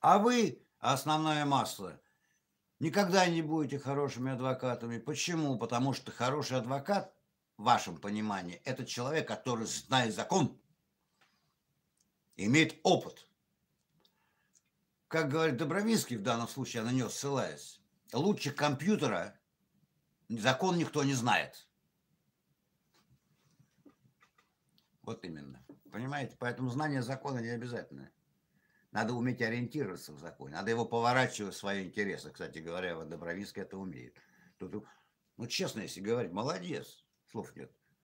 А вы, основная масса, никогда не будете хорошими адвокатами. Почему? Потому что хороший адвокат, в вашем понимании, это человек, который знает закон, имеет опыт. Как говорит Добровинский в данном случае, я на него ссылаюсь, лучше компьютера закон никто не знает. Вот именно. Понимаете? Поэтому знание закона не обязательное. Надо уметь ориентироваться в законе. Надо его поворачивать в свои интересы. Кстати говоря, вот Добровинский это умеет. Тут, ну, честно, если говорить, молодец. Слов нет.